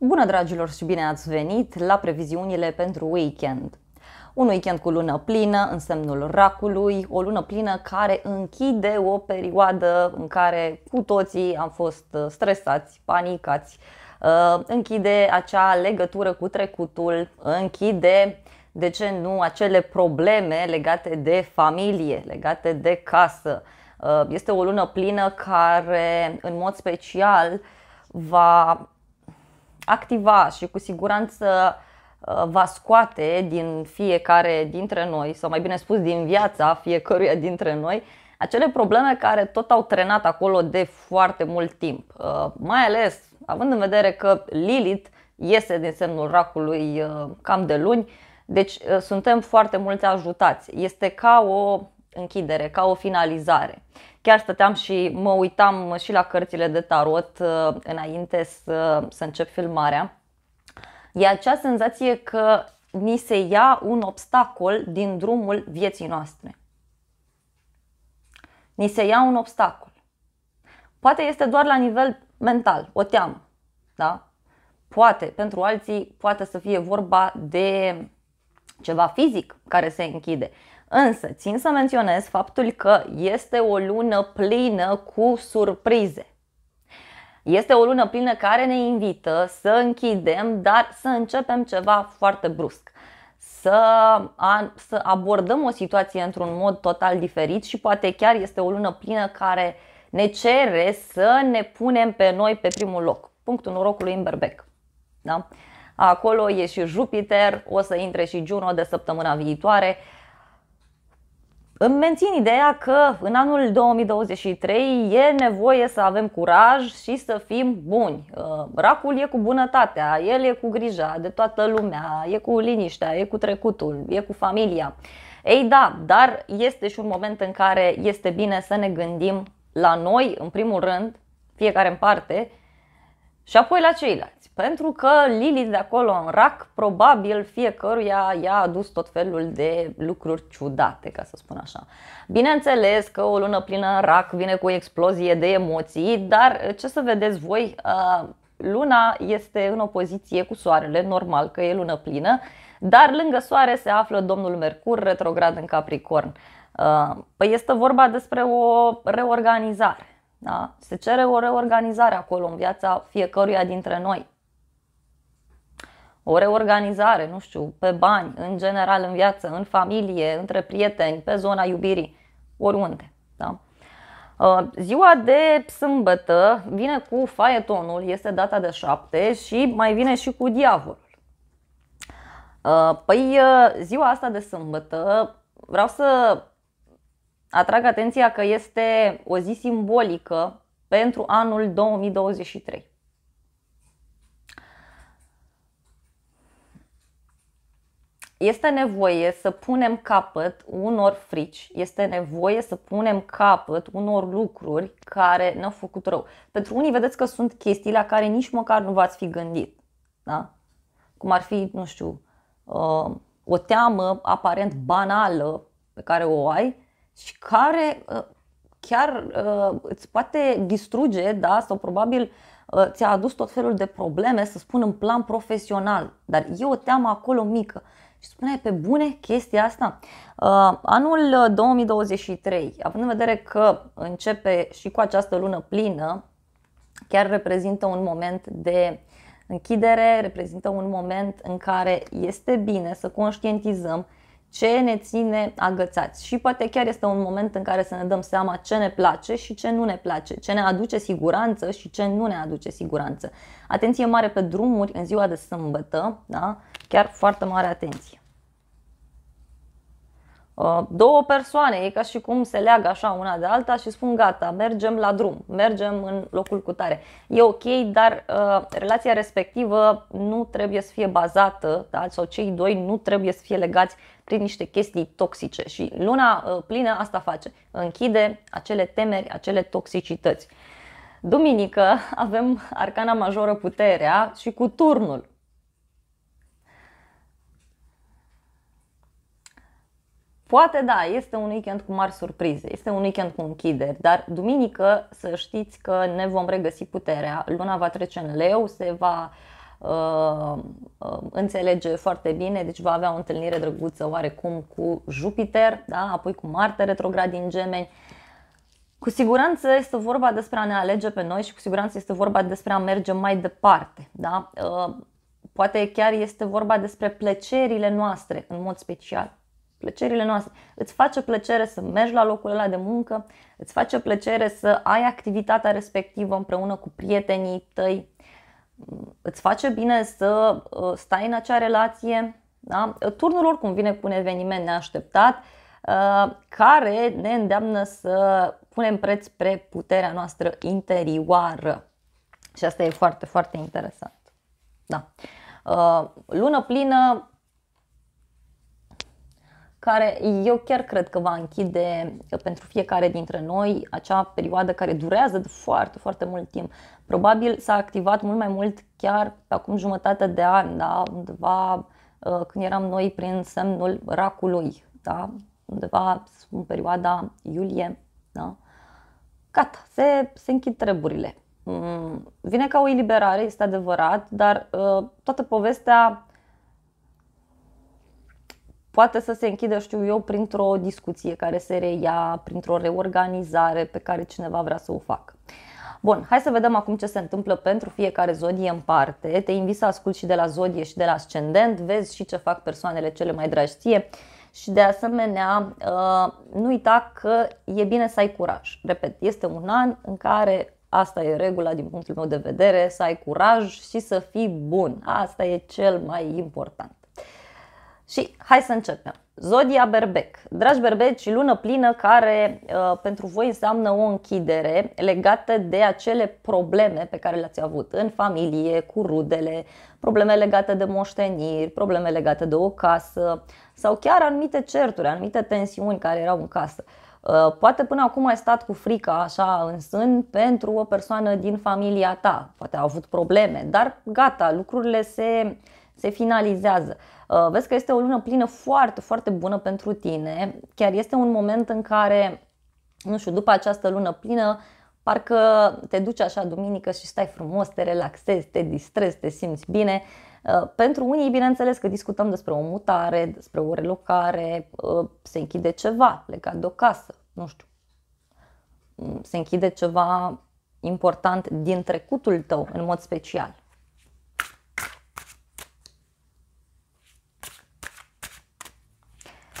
Bună dragilor și bine ați venit la previziunile pentru weekend. Un weekend cu lună plină în semnul racului, o lună plină care închide o perioadă în care cu toții am fost uh, stresați, panicați, uh, închide acea legătură cu trecutul, închide de ce nu acele probleme legate de familie, legate de casă. Uh, este o lună plină care în mod special va activa și cu siguranță uh, va scoate din fiecare dintre noi, sau mai bine spus din viața fiecăruia dintre noi, acele probleme care tot au trenat acolo de foarte mult timp. Uh, mai ales având în vedere că Lilith iese din semnul racului uh, cam de luni, deci suntem foarte mulți ajutați. Este ca o închidere, ca o finalizare. Chiar stăteam și mă uitam și la cărțile de tarot uh, înainte să, să încep filmarea. E acea senzație că ni se ia un obstacol din drumul vieții noastre. Ni se ia un obstacol. Poate este doar la nivel mental, o teamă, da? Poate, pentru alții, poate să fie vorba de ceva fizic care se închide. Însă, țin să menționez faptul că este o lună plină cu surprize. Este o lună plină care ne invită să închidem, dar să începem ceva foarte brusc. Să, a, să abordăm o situație într-un mod total diferit și poate chiar este o lună plină care ne cere să ne punem pe noi pe primul loc. Punctul norocului în berbec. Da? Acolo e și Jupiter, o să intre și Juno de săptămâna viitoare. Îmi mențin ideea că în anul 2023 e nevoie să avem curaj și să fim buni. Uh, racul e cu bunătatea, el e cu grija de toată lumea, e cu liniștea, e cu trecutul, e cu familia. Ei da, dar este și un moment în care este bine să ne gândim la noi, în primul rând, fiecare în parte, și apoi la ceilalți. Pentru că Lilith de acolo în rac, probabil fiecăruia i-a adus tot felul de lucruri ciudate, ca să spun așa. Bineînțeles că o lună plină în rac vine cu o explozie de emoții, dar uh, ce să vedeți voi, uh, luna este în opoziție cu soarele, normal că e lună plină, dar lângă soare se află domnul Mercur retrograd în Capricorn. Uh, păi este vorba despre o reorganizare da? Se cere o reorganizare acolo în viața fiecăruia dintre noi. O reorganizare, nu știu, pe bani, în general în viață, în familie, între prieteni, pe zona iubirii, oriunde. Da? Uh, ziua de sâmbătă vine cu faetonul, este data de 7 și mai vine și cu diavolul. Uh, păi uh, ziua asta de sâmbătă vreau să atrag atenția că este o zi simbolică pentru anul 2023. Este nevoie să punem capăt unor frici, este nevoie să punem capăt unor lucruri care ne-au făcut rău. Pentru unii vedeți că sunt chestii la care nici măcar nu v-ați fi gândit. Da? Cum ar fi, nu știu, uh, o teamă aparent banală pe care o ai, și care uh, chiar uh, îți poate distruge, da, sau probabil uh, ți-a adus tot felul de probleme, să spun, în plan profesional. Dar e o teamă acolo mică. Și spune pe bune chestia asta. Anul 2023, având în vedere că începe și cu această lună plină, chiar reprezintă un moment de închidere, reprezintă un moment în care este bine să conștientizăm ce ne ține agățați și poate chiar este un moment în care să ne dăm seama ce ne place și ce nu ne place, ce ne aduce siguranță și ce nu ne aduce siguranță. Atenție mare pe drumuri în ziua de sâmbătă, da? chiar foarte mare atenție. Uh, două persoane, e ca și cum se leagă așa una de alta și spun gata, mergem la drum, mergem în locul cu tare. E ok, dar uh, relația respectivă nu trebuie să fie bazată, da? sau cei doi nu trebuie să fie legați prin niște chestii toxice și luna uh, plină asta face, închide acele temeri, acele toxicități. Duminică avem arcana majoră puterea și cu turnul. Poate da, este un weekend cu mari surprize, este un weekend cu închideri, dar duminică să știți că ne vom regăsi puterea. Luna va trece în leu, se va uh, uh, înțelege foarte bine, deci va avea o întâlnire drăguță oarecum cu Jupiter, da? apoi cu Marte retrograd din gemeni. Cu siguranță este vorba despre a ne alege pe noi și cu siguranță este vorba despre a merge mai departe. Da? Uh, poate chiar este vorba despre plăcerile noastre în mod special plăcerile noastre. Îți face plăcere să mergi la locul ăla de muncă, îți face plăcere să ai activitatea respectivă împreună cu prietenii tăi, îți face bine să uh, stai în acea relație. Da? Turnul oricum vine cu un eveniment neașteptat uh, care ne îndeamnă să punem preț pe puterea noastră interioară. Și asta e foarte, foarte interesant. Da. Uh, lună plină care eu chiar cred că va închide uh, pentru fiecare dintre noi acea perioadă care durează de foarte, foarte mult timp. Probabil s-a activat mult mai mult chiar pe acum jumătate de an, da? undeva uh, când eram noi prin semnul racului, da? undeva în perioada iulie. Da? Gata, se, se închid treburile. Mm, vine ca o eliberare, este adevărat, dar uh, toată povestea poate să se închidă, știu eu, printr-o discuție care se reia, printr-o reorganizare pe care cineva vrea să o facă. Bun, hai să vedem acum ce se întâmplă pentru fiecare zodie în parte. Te invit să asculti și de la zodie și de la ascendent, vezi și ce fac persoanele cele mai dragi ție. Și de asemenea, uh, nu uita că e bine să ai curaj. Repet, este un an în care asta e regula din punctul meu de vedere, să ai curaj și să fii bun. Asta e cel mai important. Și hai să începem. Zodia Berbec. Dragi berbeci, lună plină care uh, pentru voi înseamnă o închidere legată de acele probleme pe care le-ați avut în familie, cu rudele, probleme legate de moșteniri, probleme legate de o casă sau chiar anumite certuri, anumite tensiuni care erau în casă. Uh, poate până acum ai stat cu frica așa în sân pentru o persoană din familia ta, poate a avut probleme, dar gata, lucrurile se, se finalizează. Uh, vezi că este o lună plină foarte, foarte bună pentru tine. Chiar este un moment în care, nu știu, după această lună plină, parcă te duci așa duminică și stai frumos, te relaxezi, te distrezi, te simți bine. Uh, pentru unii, bineînțeles că discutăm despre o mutare, despre o relocare, uh, se închide ceva legat de o casă, nu știu, mm, se închide ceva important din trecutul tău în mod special.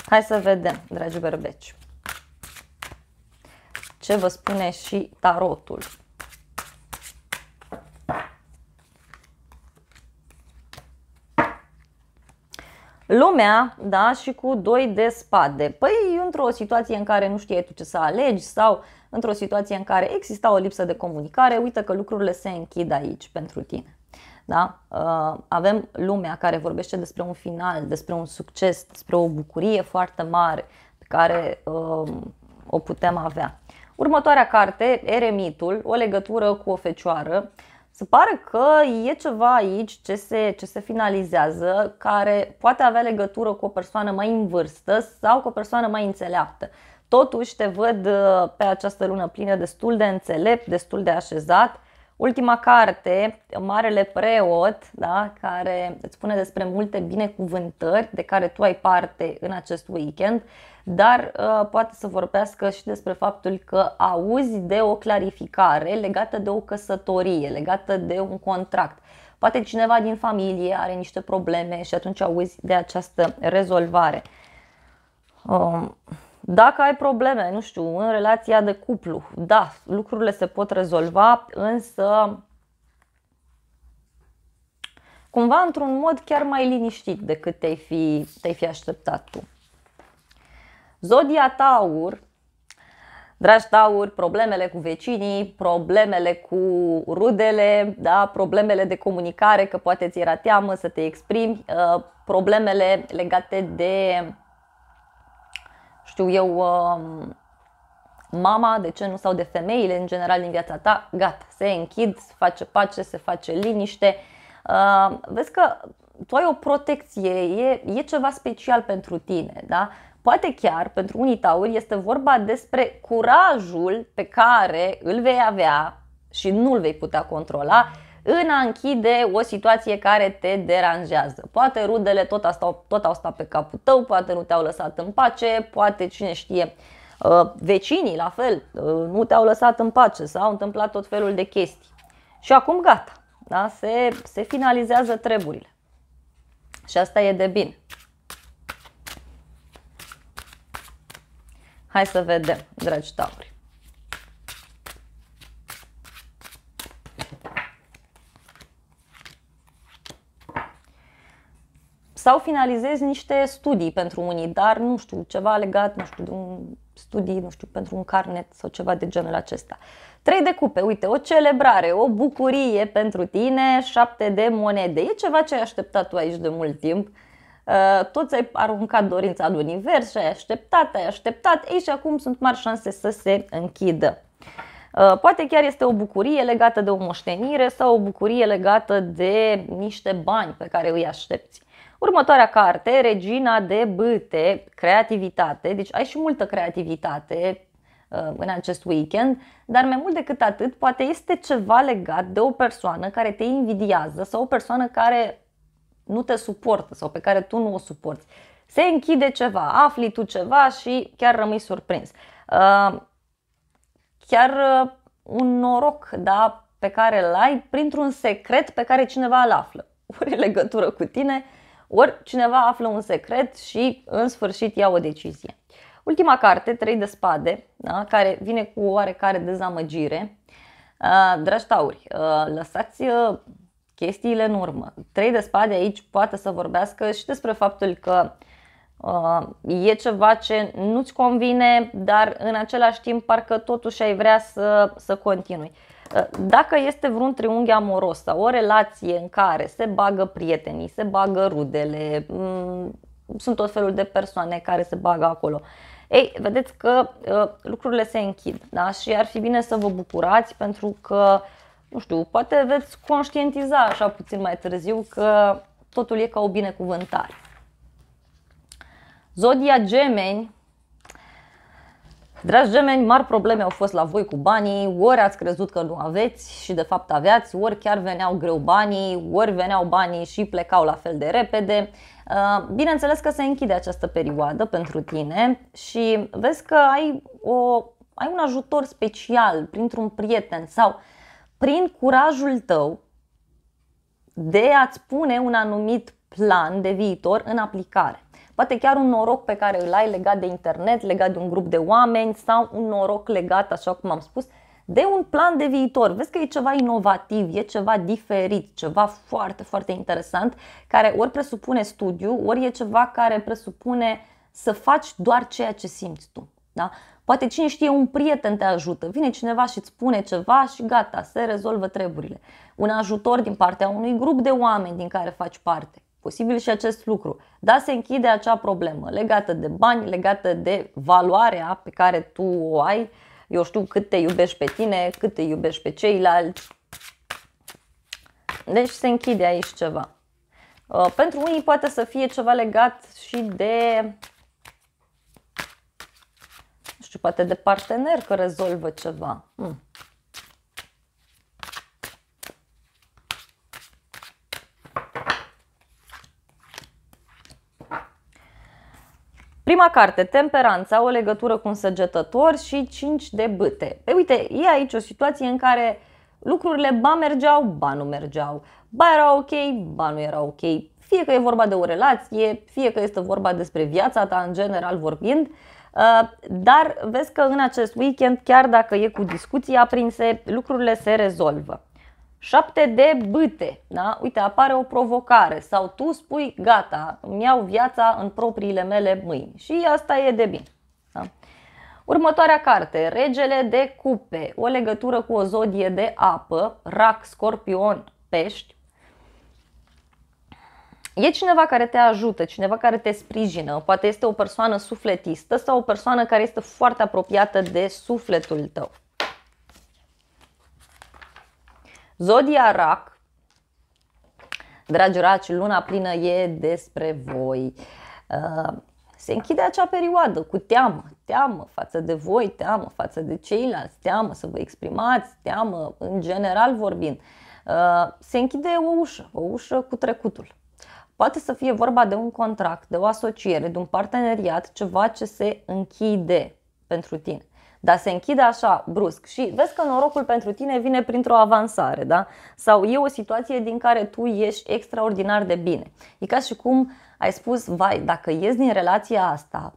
Hai să vedem, dragi bărbeci, ce vă spune și tarotul. lumea, da, și cu doi de spade. Păi, într-o situație în care nu știai tu ce să alegi sau într-o situație în care exista o lipsă de comunicare, uită că lucrurile se închid aici pentru tine. Da? Uh, avem lumea care vorbește despre un final, despre un succes, despre o bucurie foarte mare pe care uh, o putem avea. Următoarea carte, Eremitul, o legătură cu o fecioară. Se pare că e ceva aici ce se, ce se finalizează, care poate avea legătură cu o persoană mai în vârstă sau cu o persoană mai înțeleaptă. Totuși te văd uh, pe această lună plină destul de înțelept, destul de așezat, Ultima carte, Marele Preot, da, care îți spune despre multe binecuvântări de care tu ai parte în acest weekend, dar uh, poate să vorbească și despre faptul că auzi de o clarificare legată de o căsătorie, legată de un contract. Poate cineva din familie are niște probleme și atunci auzi de această rezolvare. Um, uh dacă ai probleme, nu știu, în relația de cuplu, da, lucrurile se pot rezolva, însă cumva într-un mod chiar mai liniștit decât te-ai fi, te fi așteptat tu. Zodia Taur, dragi Taur, problemele cu vecinii, problemele cu rudele, da, problemele de comunicare, că poate ți era teamă să te exprimi, uh, problemele legate de știu eu, uh, mama, de ce nu, sau de femeile în general din viața ta, gata, se închid, se face pace, se face liniște. Uh, vezi că tu ai o protecție, e, e ceva special pentru tine, da? Poate chiar pentru unii tauri este vorba despre curajul pe care îl vei avea și nu îl vei putea controla în a închide o situație care te deranjează. Poate rudele tot, asta, tot au stat pe capul tău, poate nu te-au lăsat în pace, poate cine știe uh, vecinii la fel uh, nu te-au lăsat în pace, s-au întâmplat tot felul de chestii. Și acum gata, da? se, se finalizează treburile. Și asta e de bine. Hai să vedem, dragi tauri. sau finalizezi niște studii pentru unii, dar nu știu, ceva legat, nu știu, de un studii, nu știu, pentru un carnet sau ceva de genul acesta. Trei de cupe, uite, o celebrare, o bucurie pentru tine, șapte de monede. E ceva ce ai așteptat tu aici de mult timp. Uh, toți ai aruncat dorința în univers și ai așteptat, ai așteptat, ei și acum sunt mari șanse să se închidă. Uh, poate chiar este o bucurie legată de o moștenire sau o bucurie legată de niște bani pe care îi aștepți. Următoarea carte, Regina de Bâte, Creativitate. Deci ai și multă creativitate uh, în acest weekend, dar mai mult decât atât, poate este ceva legat de o persoană care te invidiază sau o persoană care nu te suportă sau pe care tu nu o suporți. Se închide ceva, afli tu ceva și chiar rămâi surprins. Uh, chiar uh, un noroc, da, pe care îl ai printr-un secret pe care cineva îl află. Ori legătură cu tine, ori cineva află un secret și în sfârșit ia o decizie. Ultima carte, 3 de spade, da, care vine cu oarecare dezamăgire. Dragi tauri, lăsați chestiile în urmă. 3 de spade aici poate să vorbească și despre faptul că e ceva ce nu-ți convine, dar în același timp parcă totuși ai vrea să, să continui. Ă, dacă este vreun triunghi amoros sau o relație în care se bagă prietenii, se bagă rudele, mm, sunt tot felul de persoane care se bagă acolo. Ei, vedeți că ă, lucrurile se închid da? și ar fi bine să vă bucurați pentru că, nu știu, poate veți conștientiza așa puțin mai târziu că totul e ca o binecuvântare. Zodia Gemeni Dragi gemeni, mari probleme au fost la voi cu banii, ori ați crezut că nu aveți și de fapt aveați, ori chiar veneau greu banii, ori veneau banii și plecau la fel de repede. Uh, bineînțeles că se închide această perioadă pentru tine și vezi că ai, o, ai un ajutor special printr-un prieten sau prin curajul tău de a-ți pune un anumit plan de viitor în aplicare poate chiar un noroc pe care îl ai legat de internet, legat de un grup de oameni sau un noroc legat, așa cum am spus, de un plan de viitor. Vezi că e ceva inovativ, e ceva diferit, ceva foarte, foarte interesant, care ori presupune studiu, ori e ceva care presupune să faci doar ceea ce simți tu. Da? Poate cine știe, un prieten te ajută, vine cineva și îți spune ceva și gata, se rezolvă treburile. Un ajutor din partea unui grup de oameni din care faci parte posibil și acest lucru. Dar se închide acea problemă legată de bani, legată de valoarea pe care tu o ai. Eu știu cât te iubești pe tine, cât te iubești pe ceilalți. Deci se închide aici ceva. Uh, pentru unii poate să fie ceva legat și de nu știu, poate de partener că rezolvă ceva. Hmm. Prima carte, Temperanța, o legătură cu un săgetător și 5 de bâte. Pe păi uite, e aici o situație în care lucrurile ba mergeau, ba nu mergeau, ba era ok, ba nu era ok. Fie că e vorba de o relație, fie că este vorba despre viața ta în general vorbind, uh, dar vezi că în acest weekend, chiar dacă e cu discuții aprinse, lucrurile se rezolvă. 7 de bâte, da? uite, apare o provocare sau tu spui gata, îmi iau viața în propriile mele mâini și asta e de bine. Da? Următoarea carte, Regele de Cupe, o legătură cu o zodie de apă, rac, scorpion, pești. E cineva care te ajută, cineva care te sprijină, poate este o persoană sufletistă sau o persoană care este foarte apropiată de sufletul tău. Zodia Rac, dragi raci, luna plină e despre voi. Uh, se închide acea perioadă cu teamă, teamă față de voi, teamă față de ceilalți, teamă să vă exprimați, teamă în general vorbind. Uh, se închide o ușă, o ușă cu trecutul. Poate să fie vorba de un contract, de o asociere, de un parteneriat, ceva ce se închide pentru tine dar se închide așa brusc și vezi că norocul pentru tine vine printr-o avansare, da? Sau e o situație din care tu ești extraordinar de bine. E ca și cum ai spus, vai, dacă ieși din relația asta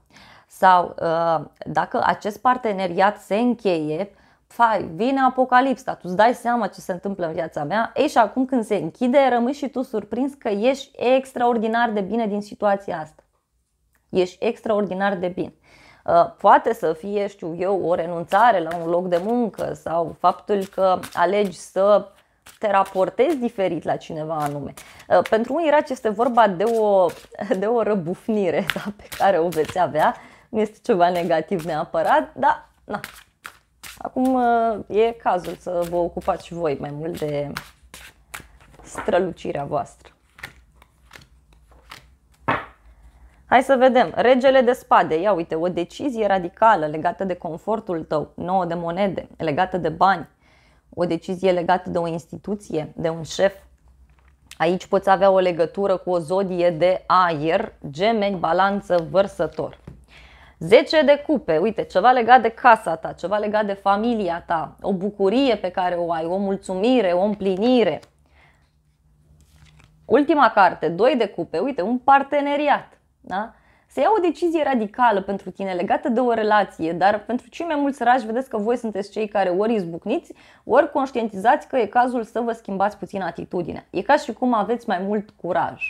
sau uh, dacă acest parteneriat se încheie, fai, vine apocalipsa, tu îți dai seama ce se întâmplă în viața mea, ei și acum când se închide, rămâi și tu surprins că ești extraordinar de bine din situația asta. Ești extraordinar de bine. Uh, poate să fie, știu eu, o renunțare la un loc de muncă sau faptul că alegi să te raportezi diferit la cineva anume. Uh, pentru unii raci este vorba de o, de o răbufnire da, pe care o veți avea. Nu este ceva negativ neapărat, dar na. Acum uh, e cazul să vă ocupați și voi mai mult de strălucirea voastră. Hai să vedem. Regele de spade. Ia uite, o decizie radicală legată de confortul tău, nouă de monede, legată de bani, o decizie legată de o instituție, de un șef. Aici poți avea o legătură cu o zodie de aer, gemeni, balanță, vărsător. 10 de cupe, uite, ceva legat de casa ta, ceva legat de familia ta, o bucurie pe care o ai, o mulțumire, o împlinire. Ultima carte, 2 de cupe, uite, un parteneriat da? Să iau o decizie radicală pentru tine legată de o relație, dar pentru cei mai mulți rași vedeți că voi sunteți cei care ori izbucniți, ori conștientizați că e cazul să vă schimbați puțin atitudinea. E ca și cum aveți mai mult curaj.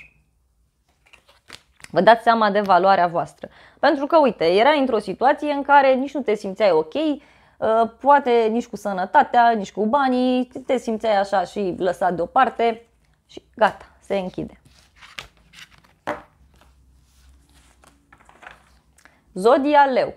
Vă dați seama de valoarea voastră. Pentru că, uite, era într-o situație în care nici nu te simțeai ok, uh, poate nici cu sănătatea, nici cu banii, te simțeai așa și lăsat deoparte și gata, se închide. Zodia Leu.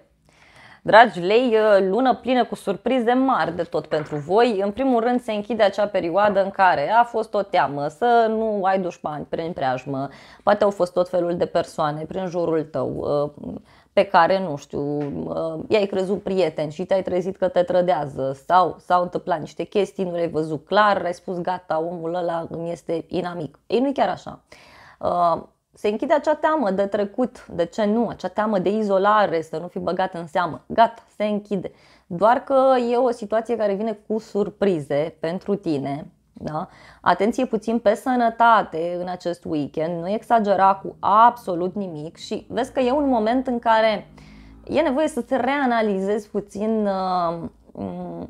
Dragi lei, uh, lună plină cu surprize mari de tot pentru voi. În primul rând se închide acea perioadă în care a fost o teamă să nu ai dușmani prin preajmă, poate au fost tot felul de persoane prin jurul tău uh, pe care, nu știu, uh, i-ai crezut prieten și te-ai trezit că te trădează sau s-au întâmplat niște chestii, nu le-ai văzut clar, ai spus gata, omul ăla îmi este inamic. Ei, nu e chiar așa se închide acea teamă de trecut, de ce nu, acea teamă de izolare, să nu fi băgat în seamă. Gata, se închide. Doar că e o situație care vine cu surprize pentru tine. Da? Atenție puțin pe sănătate în acest weekend, nu exagera cu absolut nimic și vezi că e un moment în care e nevoie să-ți reanalizezi puțin uh,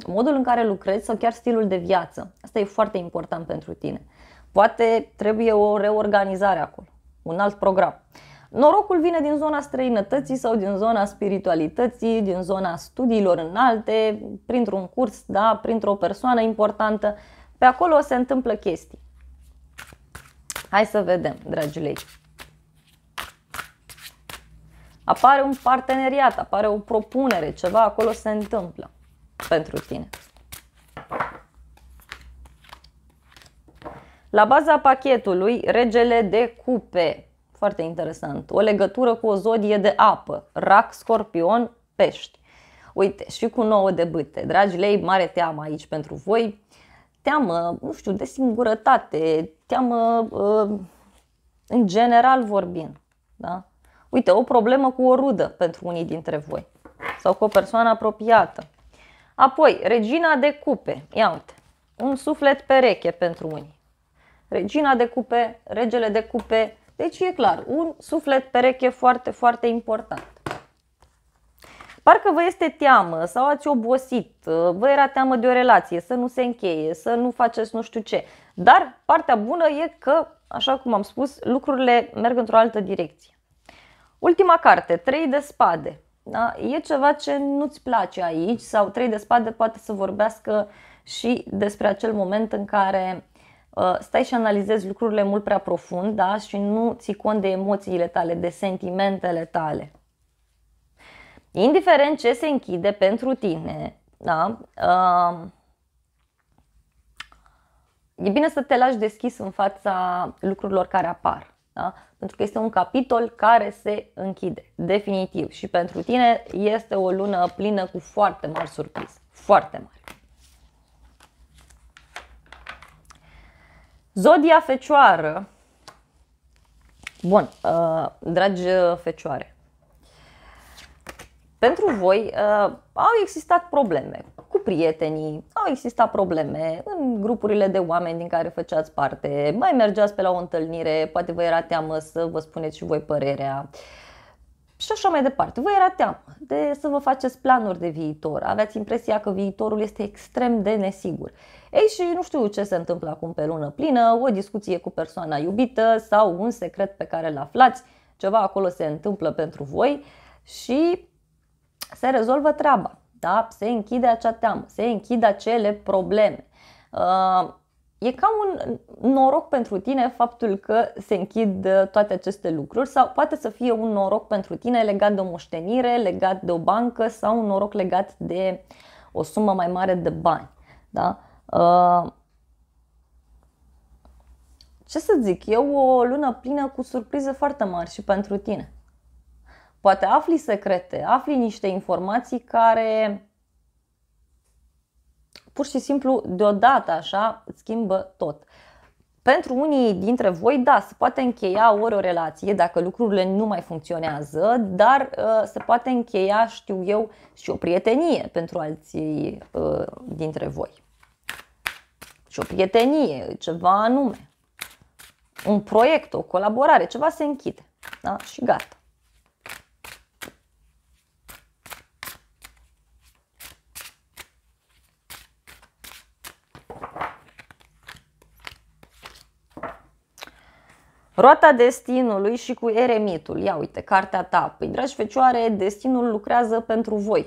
modul în care lucrezi sau chiar stilul de viață. Asta e foarte important pentru tine. Poate trebuie o reorganizare acolo un alt program. Norocul vine din zona străinătății sau din zona spiritualității, din zona studiilor înalte, printr-un curs, da, printr-o persoană importantă. Pe acolo se întâmplă chestii. Hai să vedem, dragilei. Apare un parteneriat, apare o propunere, ceva acolo se întâmplă pentru tine. La baza pachetului, regele de cupe, foarte interesant, o legătură cu o zodie de apă, rac, scorpion, pești. Uite, și cu nouă de bâte, dragi lei, mare teamă aici pentru voi, teamă, nu știu, de singurătate, teamă uh, în general vorbind. Da? Uite, o problemă cu o rudă pentru unii dintre voi sau cu o persoană apropiată. Apoi, regina de cupe, ia uite, un suflet pereche pentru unii regina de cupe, regele de cupe. Deci e clar, un suflet pereche foarte, foarte important. Parcă vă este teamă sau ați obosit, vă era teamă de o relație, să nu se încheie, să nu faceți nu știu ce. Dar partea bună e că, așa cum am spus, lucrurile merg într-o altă direcție. Ultima carte, 3 de spade. Da? E ceva ce nu-ți place aici sau 3 de spade poate să vorbească și despre acel moment în care Uh, stai și analizezi lucrurile mult prea profund da? și nu ții cont de emoțiile tale, de sentimentele tale. Indiferent ce se închide pentru tine, da? Uh, e bine să te lași deschis în fața lucrurilor care apar. Da? Pentru că este un capitol care se închide, definitiv. Și pentru tine este o lună plină cu foarte mari surprize. Foarte mari. Zodia Fecioară. Bun, uh, dragi uh, fecioare, pentru voi uh, au existat probleme cu prietenii, au existat probleme în grupurile de oameni din care făceați parte, mai mergeați pe la o întâlnire, poate vă era teamă să vă spuneți și voi părerea. Uh, și așa mai departe. Vă era teamă de să vă faceți planuri de viitor. Aveați impresia că viitorul este extrem de nesigur. Ei și nu știu ce se întâmplă acum pe lună plină, o discuție cu persoana iubită sau un secret pe care îl aflați, ceva acolo se întâmplă pentru voi și se rezolvă treaba. Da? Se închide acea teamă, se închide acele probleme. Uh, e cam un noroc pentru tine faptul că se închid uh, toate aceste lucruri sau poate să fie un noroc pentru tine legat de o moștenire, legat de o bancă sau un noroc legat de o sumă mai mare de bani. Da? Uh, ce să zic, eu o lună plină cu surprize foarte mari și pentru tine. Poate afli secrete, afli niște informații care pur și simplu deodată așa schimbă tot. Pentru unii dintre voi, da, se poate încheia ori o relație dacă lucrurile nu mai funcționează, dar uh, se poate încheia, știu eu, și o prietenie pentru alții uh, dintre voi. Și o prietenie, ceva anume. Un proiect, o colaborare, ceva se închide. Da? Și gata. Roata destinului și cu eremitul. Ia uite, cartea ta. Păi, dragi fecioare, destinul lucrează pentru voi.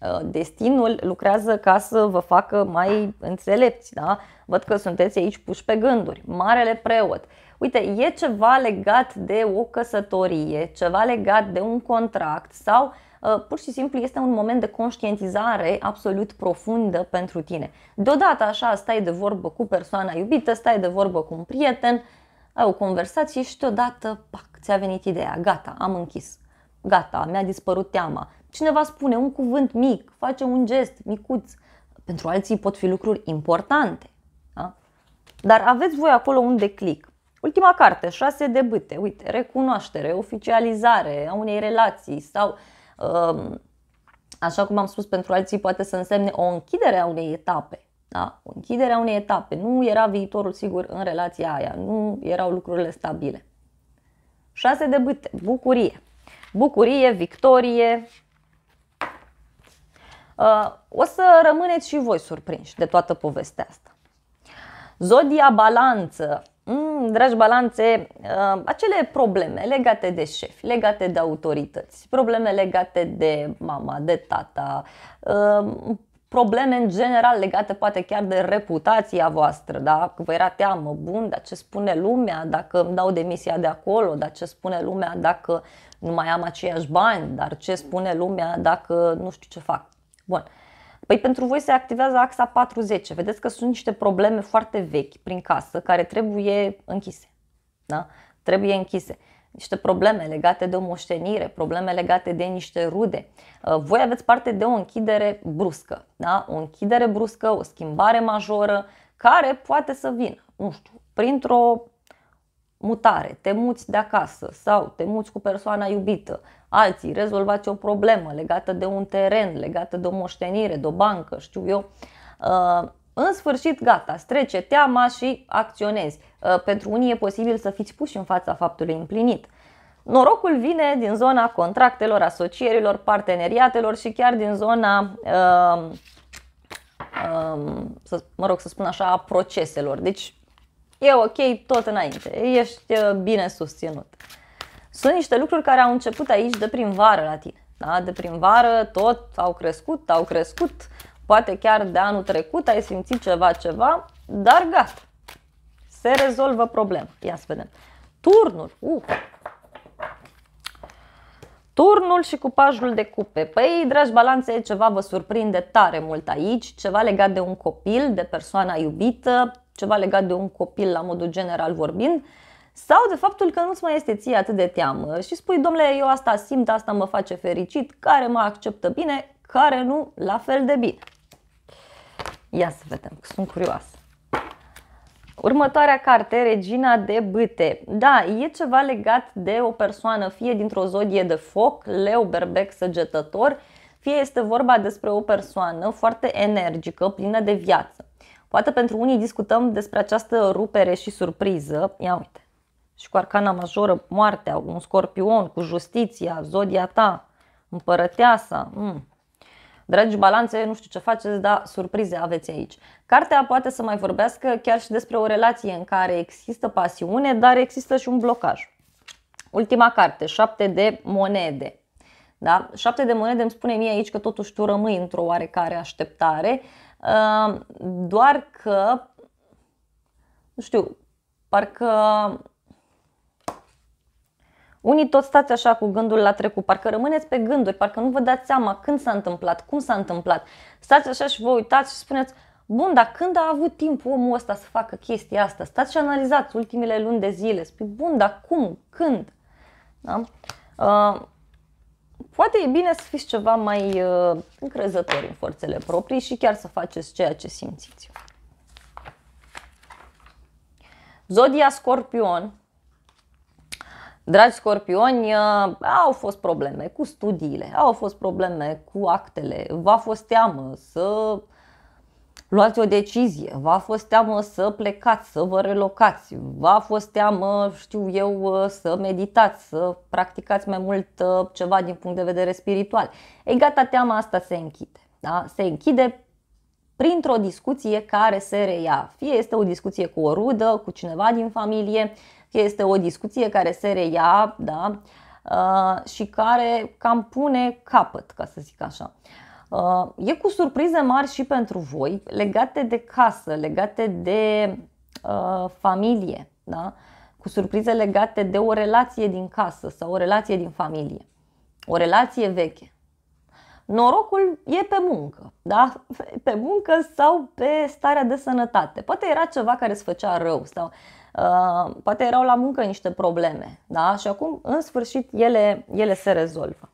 Uh, destinul lucrează ca să vă facă mai înțelepți, da? Văd că sunteți aici puși pe gânduri. Marele preot. Uite, e ceva legat de o căsătorie, ceva legat de un contract sau uh, pur și simplu este un moment de conștientizare absolut profundă pentru tine. Deodată așa stai de vorbă cu persoana iubită, stai de vorbă cu un prieten, ai o conversație și deodată, pac, ți-a venit ideea, gata, am închis, gata, mi-a dispărut teama. Cineva spune un cuvânt mic, face un gest micuț. Pentru alții pot fi lucruri importante. Da? Dar aveți voi acolo un declic. Ultima carte, șase de bâte, uite, recunoaștere, oficializare a unei relații sau, um, așa cum am spus, pentru alții poate să însemne o închidere a unei etape. Da? Închiderea unei etape. Nu era viitorul sigur în relația aia. Nu erau lucrurile stabile. 6 de bâte. Bucurie. Bucurie, victorie. Uh, o să rămâneți și voi surprinși de toată povestea asta. Zodia balanță. Mm, dragi balanțe, uh, acele probleme legate de șef, legate de autorități, probleme legate de mama, de tata, uh, probleme în general legate poate chiar de reputația voastră, da? că vă era teamă, bun, dar ce spune lumea dacă îmi dau demisia de acolo, dar ce spune lumea dacă nu mai am aceiași bani, dar ce spune lumea dacă nu știu ce fac. Bun. Păi pentru voi se activează axa 40. Vedeți că sunt niște probleme foarte vechi prin casă care trebuie închise. Da? Trebuie închise niște probleme legate de o moștenire, probleme legate de niște rude. Uh, voi aveți parte de o închidere bruscă, da? o închidere bruscă, o schimbare majoră care poate să vină, nu știu, printr-o mutare, te muți de acasă sau te muți cu persoana iubită, alții rezolvați o problemă legată de un teren, legată de o moștenire, de o bancă, știu eu. Uh, în sfârșit, gata, strece teama și acționezi. Uh, pentru unii e posibil să fiți puși în fața faptului împlinit. Norocul vine din zona contractelor, asocierilor, parteneriatelor și chiar din zona, uh, uh, să, mă rog să spun așa, a proceselor. Deci e ok tot înainte, ești uh, bine susținut. Sunt niște lucruri care au început aici de prin vară la tine. Da? De prin vară tot au crescut, au crescut, Poate chiar de anul trecut ai simțit ceva, ceva, dar gata. Se rezolvă problema. Ia să vedem. Turnul. Uh. Turnul și cupajul de cupe. Păi, dragi balanțe, ceva vă surprinde tare mult aici, ceva legat de un copil, de persoana iubită, ceva legat de un copil la modul general vorbind, sau de faptul că nu-ți mai este ție atât de teamă și spui, domnule, eu asta simt, asta mă face fericit, care mă acceptă bine, care nu, la fel de bine. Ia să vedem, că sunt curioasă. Următoarea carte, Regina de Bâte. Da, e ceva legat de o persoană, fie dintr-o zodie de foc, leu, berbec, săgetător, fie este vorba despre o persoană foarte energică, plină de viață. Poate pentru unii discutăm despre această rupere și surpriză. Ia uite, și cu arcana majoră, moartea, un scorpion, cu justiția, zodia ta, împărăteasa. Mm. Dragi balanțe, nu știu ce faceți, dar surprize aveți aici. Cartea poate să mai vorbească chiar și despre o relație în care există pasiune, dar există și un blocaj. Ultima carte, 7 de monede. Da? 7 de monede îmi spune mie aici că totuși tu rămâi într-o oarecare așteptare, uh, doar că, nu știu, parcă unii tot stați așa cu gândul la trecut, parcă rămâneți pe gânduri, parcă nu vă dați seama când s-a întâmplat, cum s-a întâmplat. Stați așa și vă uitați și spuneți, bun, dar când a avut timp omul ăsta să facă chestia asta? Stați și analizați ultimele luni de zile, spui, bun, dar cum, când? Da? Uh, poate e bine să fiți ceva mai uh, încrezători în forțele proprii și chiar să faceți ceea ce simțiți. Zodia Scorpion Dragi scorpioni, uh, au fost probleme cu studiile, au fost probleme cu actele, v-a fost teamă să luați o decizie, v-a fost teamă să plecați, să vă relocați, v-a fost teamă, știu eu, uh, să meditați, să practicați mai mult uh, ceva din punct de vedere spiritual. Ei gata, teama asta se închide. Da? Se închide printr-o discuție care se reia. Fie este o discuție cu o rudă, cu cineva din familie, fie este o discuție care se reia da? Uh, și care cam pune capăt, ca să zic așa. Uh, e cu surprize mari și pentru voi, legate de casă, legate de uh, familie, da? cu surprize legate de o relație din casă sau o relație din familie, o relație veche norocul e pe muncă, da? pe muncă sau pe starea de sănătate. Poate era ceva care îți făcea rău sau uh, poate erau la muncă niște probleme da? și acum în sfârșit ele, ele se rezolvă.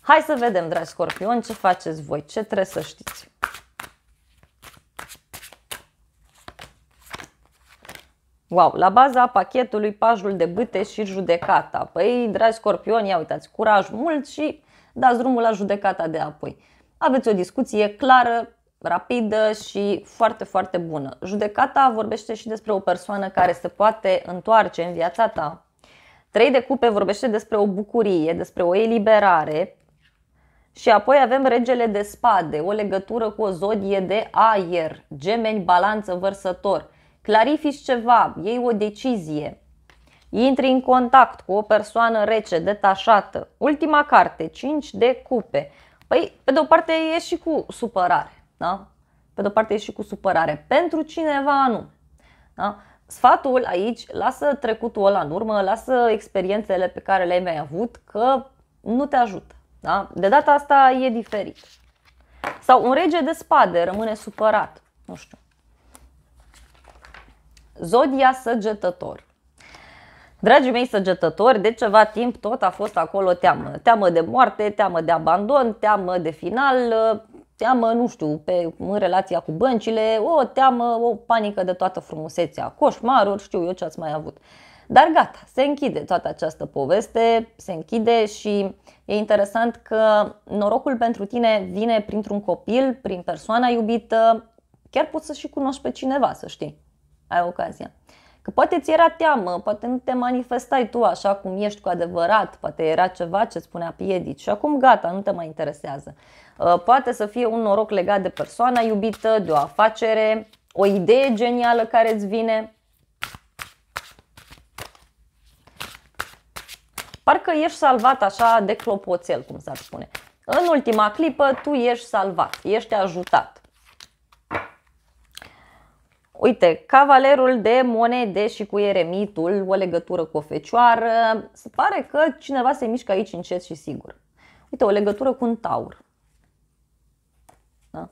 Hai să vedem, dragi scorpioni, ce faceți voi, ce trebuie să știți. Wow, la baza pachetului pajul de bâte și judecata. Păi, dragi scorpioni, ia uitați, curaj mult și dați drumul la judecata de apoi. Aveți o discuție clară, rapidă și foarte, foarte bună. Judecata vorbește și despre o persoană care se poate întoarce în viața ta. Trei de cupe vorbește despre o bucurie, despre o eliberare. Și apoi avem regele de spade, o legătură cu o zodie de aer, gemeni, balanță, vărsător. Clarifici ceva, iei o decizie, Intri în contact cu o persoană rece, detașată. Ultima carte, 5 de cupe. Păi, pe de o parte e și cu supărare, da? Pe de o parte e și cu supărare. Pentru cineva anume, da? Sfatul aici, lasă trecutul ăla în urmă, lasă experiențele pe care le-ai mai avut, că nu te ajută. Da? De data asta e diferit. Sau un rege de spade rămâne supărat. Nu știu. Zodia săgetător. Dragii mei săgetători, de ceva timp tot a fost acolo teamă. Teamă de moarte, teamă de abandon, teamă de final, teamă, nu știu, pe, în relația cu băncile, o teamă, o panică de toată frumusețea, coșmaruri, știu eu ce ați mai avut. Dar gata, se închide toată această poveste, se închide și e interesant că norocul pentru tine vine printr-un copil, prin persoana iubită, chiar poți să și cunoști pe cineva, să știi. Ai ocazia. Că poate ți era teamă, poate nu te manifestai tu așa cum ești cu adevărat, poate era ceva ce spunea piedici și acum gata, nu te mai interesează. Uh, poate să fie un noroc legat de persoana iubită, de o afacere, o idee genială care îți vine. Parcă ești salvat așa de clopoțel, cum s-ar spune. În ultima clipă tu ești salvat, ești ajutat. Uite, cavalerul de monede și cu eremitul, o legătură cu o fecioară, se pare că cineva se mișcă aici încet și sigur. Uite, o legătură cu un taur. Da?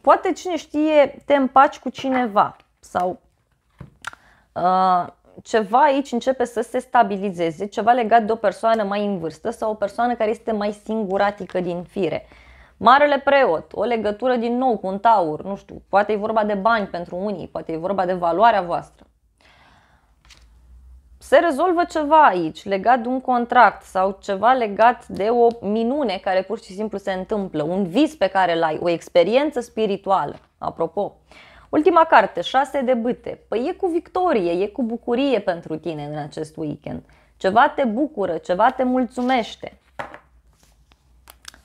Poate cine știe, te împaci cu cineva sau uh, ceva aici începe să se stabilizeze, ceva legat de o persoană mai în vârstă sau o persoană care este mai singuratică din fire. Uh, Marele preot, o legătură din nou cu un taur, nu știu, poate e vorba de bani pentru unii, poate e vorba de valoarea voastră. Se rezolvă ceva aici, legat de un contract sau ceva legat de o minune care pur și simplu se întâmplă, un vis pe care l-ai, o experiență spirituală, apropo. Ultima carte, 6 de bâte. Păi e cu victorie, e cu bucurie pentru tine în acest weekend. Ceva te bucură, ceva te mulțumește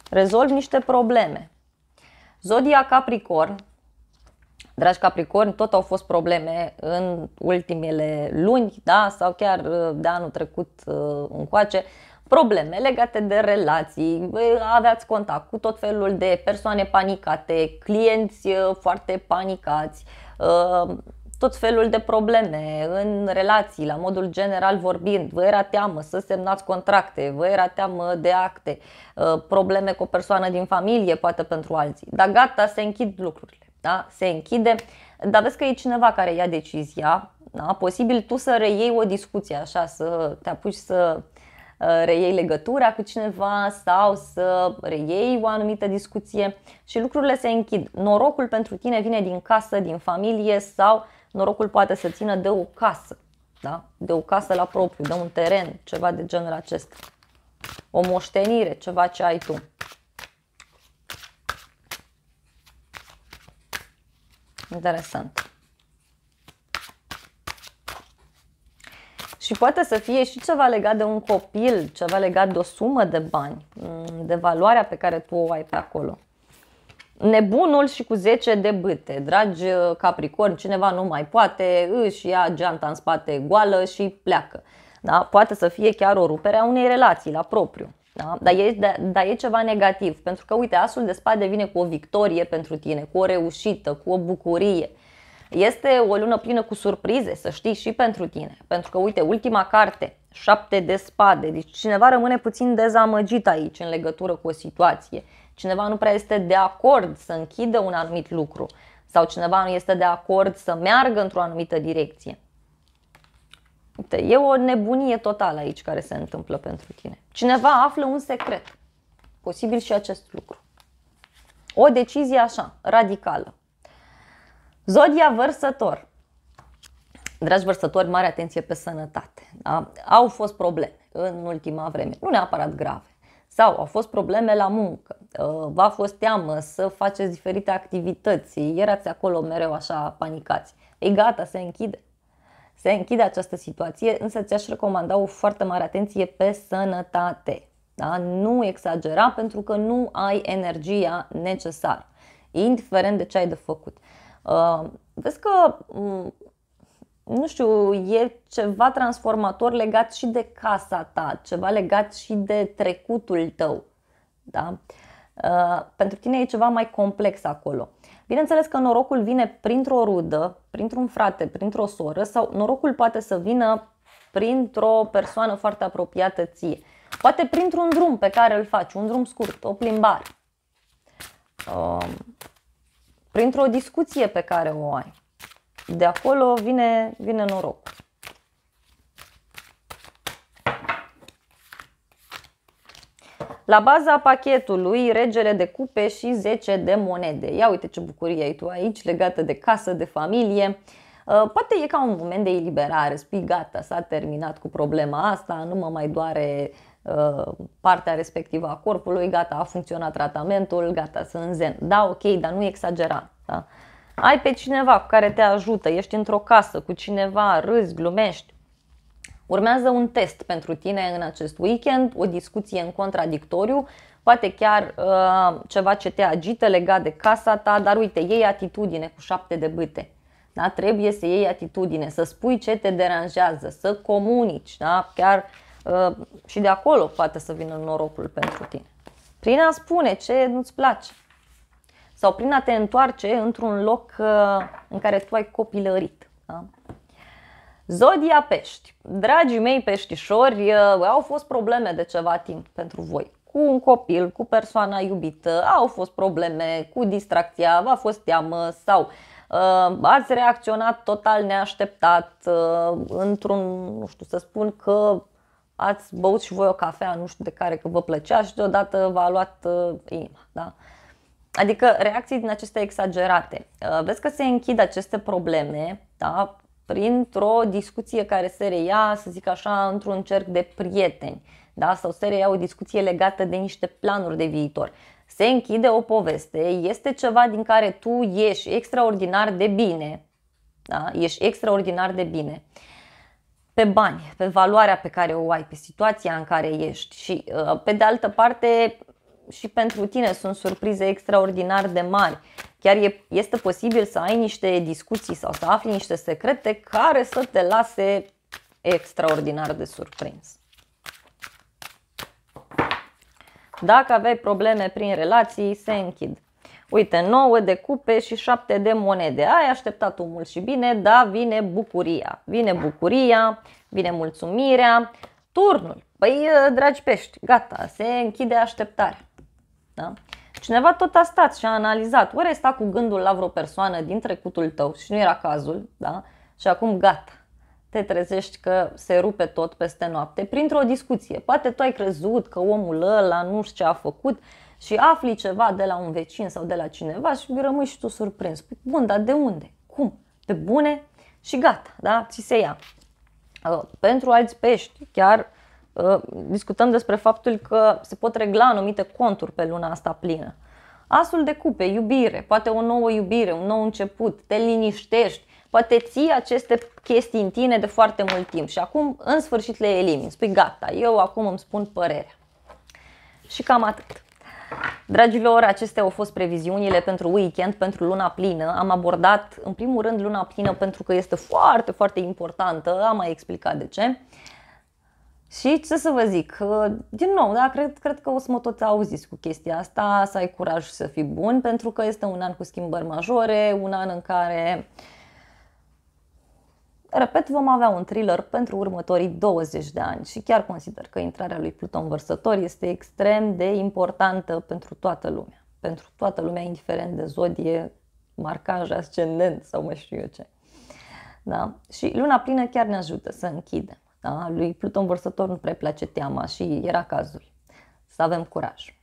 rezolvi niște probleme. Zodia Capricorn, dragi Capricorn, tot au fost probleme în ultimele luni, da, sau chiar uh, de anul trecut uh, încoace, probleme legate de relații, aveați contact cu tot felul de persoane panicate, clienți uh, foarte panicați, tot felul de probleme în relații, la modul general vorbind. Vă era teamă să semnați contracte, vă era teamă de acte, ă, probleme cu o persoană din familie, poate pentru alții. Dar gata, se închid lucrurile. Da? Se închide, dar vezi că e cineva care ia decizia, da? posibil tu să reiei o discuție, așa, să te apuci să ă, reiei legătura cu cineva sau să reiei o anumită discuție și lucrurile se închid. Norocul pentru tine vine din casă, din familie sau norocul poate să țină de o casă, da? de o casă la propriu, de un teren, ceva de genul acesta. O moștenire, ceva ce ai tu. Interesant. Și poate să fie și ceva legat de un copil, ceva legat de o sumă de bani, mm, de valoarea pe care tu o ai pe acolo. Nebunul și cu 10 de bâte, dragi uh, capricorn, cineva nu mai poate, își ia geanta în spate goală și pleacă. Da? Poate să fie chiar o rupere a unei relații la propriu. Da? Dar, e, da, dar e ceva negativ, pentru că, uite, asul de spate vine cu o victorie pentru tine, cu o reușită, cu o bucurie. Este o lună plină cu surprize, să știi, și pentru tine. Pentru că, uite, ultima carte, șapte de spade, deci cineva rămâne puțin dezamăgit aici în legătură cu o situație cineva nu prea este de acord să închidă un anumit lucru sau cineva nu este de acord să meargă într-o anumită direcție. Uite, e o nebunie totală aici care se întâmplă pentru tine. Cineva află un secret. Posibil și acest lucru. O decizie așa, radicală. Zodia vărsător. Dragi vărsători, mare atenție pe sănătate. Da? Au fost probleme în ultima vreme, nu neapărat grave. Sau au fost probleme la muncă, Uh, v-a fost teamă să faceți diferite activități, erați acolo mereu așa panicați. E gata, se închide. Se închide această situație, însă ți-aș recomanda o foarte mare atenție pe sănătate. Da? Nu exagera pentru că nu ai energia necesară, indiferent de ce ai de făcut. Uh, vezi că, mm, nu știu, e ceva transformator legat și de casa ta, ceva legat și de trecutul tău. Da? Uh, Uh, pentru tine e ceva mai complex acolo. Bineînțeles că norocul vine printr-o rudă, printr-un frate, printr-o soră sau norocul poate să vină printr-o persoană foarte apropiată ție. Poate printr-un drum pe care îl faci, un drum scurt, o plimbare, uh, printr-o discuție pe care o ai. De acolo vine, vine norocul. La baza pachetului, regele de cupe și 10 de monede. Ia uite ce bucurie ai tu aici, legată de casă, de familie. Uh, poate e ca un moment de eliberare, spui gata, s-a terminat cu problema asta, nu mă mai doare uh, partea respectivă a corpului, gata, a funcționat tratamentul, gata, sunt în zen. Da, ok, dar nu exagera. Da? Ai pe cineva cu care te ajută, ești într-o casă cu cineva, râzi, glumești. Urmează un test pentru tine în acest weekend, o discuție în contradictoriu, poate chiar uh, ceva ce te agită legat de casa ta, dar uite, iei atitudine cu șapte de bâte. Da? Trebuie să iei atitudine, să spui ce te deranjează, să comunici, da? chiar uh, și de acolo poate să vină norocul pentru tine. Prin a spune ce nu-ți place sau prin a te întoarce într-un loc uh, în care tu ai copilărit. Da? Zodia pești. Dragii mei peștișori, au fost probleme de ceva timp pentru voi. Cu un copil, cu persoana iubită, au fost probleme cu distracția, v-a fost teamă sau uh, ați reacționat total neașteptat uh, într-un, nu știu, să spun că ați băut și voi o cafea, nu știu de care, că vă plăcea și deodată v-a luat uh, inima. Da? Adică reacții din acestea exagerate. Uh, vezi că se închid aceste probleme, da? printr-o discuție care se reia, să zic așa, într-un cerc de prieteni da? sau se reia o discuție legată de niște planuri de viitor. Se închide o poveste, este ceva din care tu ieși extraordinar de bine, da? ești extraordinar de bine pe bani, pe valoarea pe care o ai, pe situația în care ești și uh, pe de altă parte și pentru tine sunt surprize extraordinar de mari. Chiar e, este posibil să ai niște discuții sau să afli niște secrete care să te lase extraordinar de surprins. Dacă aveai probleme prin relații, se închid. Uite, 9 de cupe și 7 de monede. Ai așteptat un mult și bine, da, vine bucuria. Vine bucuria, vine mulțumirea, turnul. Păi, dragi pești, gata, se închide așteptarea. Da? Cineva tot a stat și a analizat. ai stat cu gândul la vreo persoană din trecutul tău și nu era cazul, da? Și acum gata. Te trezești că se rupe tot peste noapte printr-o discuție. Poate tu ai crezut că omul ăla nu știu ce a făcut și afli ceva de la un vecin sau de la cineva și rămâi și tu surprins. Păi, bun, dar de unde? Cum? De bune? Și gata, da? Ți se ia. Uh, pentru alți pești, chiar Uh, discutăm despre faptul că se pot regla anumite conturi pe luna asta plină. Asul de cupe, iubire, poate o nouă iubire, un nou început, te liniștești, poate ții aceste chestii în tine de foarte mult timp și acum în sfârșit le elimini. Spui gata, eu acum îmi spun părerea. Și cam atât. Dragilor, acestea au fost previziunile pentru weekend, pentru luna plină. Am abordat în primul rând luna plină pentru că este foarte, foarte importantă, am mai explicat de ce. Și ce să vă zic, din nou, da, cred, cred că o să mă tot auziți cu chestia asta, să ai curaj să fii bun, pentru că este un an cu schimbări majore, un an în care, repet, vom avea un thriller pentru următorii 20 de ani și chiar consider că intrarea lui Pluton Vărsător este extrem de importantă pentru toată lumea, pentru toată lumea, indiferent de zodie, marcaj, ascendent sau mai știu eu ce. Da? Și luna plină chiar ne ajută să închidem. Da? Lui Pluton vărsător nu prea place teama și era cazul. Să avem curaj.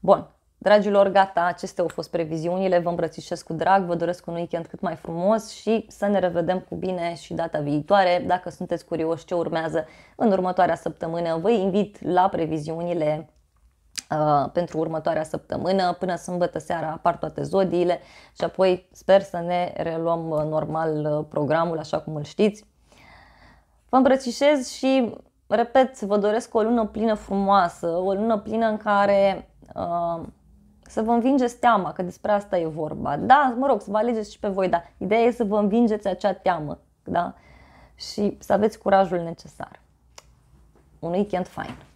Bun, Dragilor, gata, acestea au fost previziunile, vă îmbrățișez cu drag, vă doresc un weekend cât mai frumos și să ne revedem cu bine și data viitoare. Dacă sunteți curioși ce urmează în următoarea săptămână, vă invit la previziunile uh, pentru următoarea săptămână. Până sâmbătă seara apar toate zodiile și apoi sper să ne reluăm uh, normal uh, programul așa cum îl știți. Vă îmbrățișez și, repet, vă doresc o lună plină frumoasă, o lună plină în care uh, să vă învingeți teama, că despre asta e vorba. Da, mă rog, să vă alegeți și pe voi, dar ideea e să vă învingeți acea teamă, da? Și să aveți curajul necesar. Un weekend fain!